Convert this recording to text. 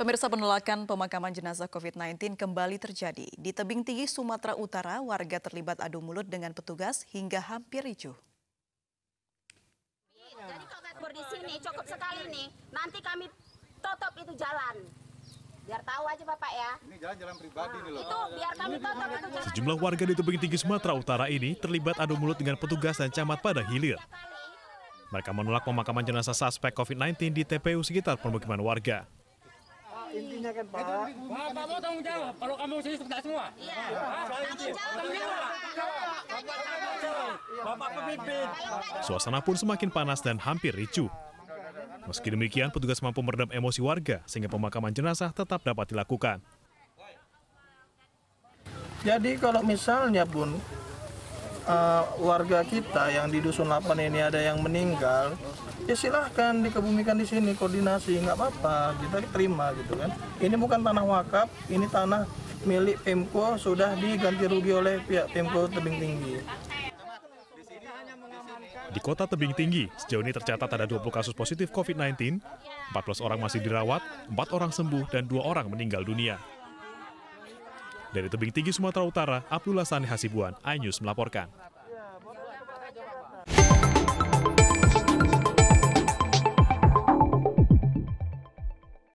Pemirsa penolakan pemakaman jenazah COVID-19 kembali terjadi. Di tebing tinggi Sumatera Utara, warga terlibat adu mulut dengan petugas hingga hampir ricuh. Jadi kalau di sini cukup sekali nih, nanti kami tutup itu jalan. Biar tahu aja Bapak ya. Ini jalan-jalan pribadi nih loh. Itu biar kami tutup itu jalan. Sejumlah warga di tebing tinggi Sumatera Utara ini terlibat adu mulut dengan petugas dan camat pada hilir. Mereka menolak pemakaman jenazah suspek COVID-19 di TPU sekitar permukiman warga intinya kan Pak. Bapak mau tanggung jawab kalau kamu sini sudah semua. Iya. Tanggung jawab. Tanggung jawab. Bapak iya. Iya. pemimpin. Suasana pun semakin panas dan hampir ricu. Meski demikian, petugas mampu meredam emosi warga sehingga pemakaman jenazah tetap dapat dilakukan. Jadi kalau misalnya pun uh, warga kita yang di dusun 8 ini ada yang meninggal, ya silahkan dikebumikan di sini koordinasi nggak apa-apa kita terima gitu kan. Ini bukan tanah wakaf, ini tanah milik Pemko sudah diganti rugi oleh pihak Pemko Tebing Tinggi. Di kota Tebing Tinggi, sejauh ini tercatat ada 20 kasus positif COVID-19, 14 orang masih dirawat, 4 orang sembuh, dan dua orang meninggal dunia. Dari Tebing Tinggi Sumatera Utara, Abdullah Sani Hasibuan, iNews melaporkan.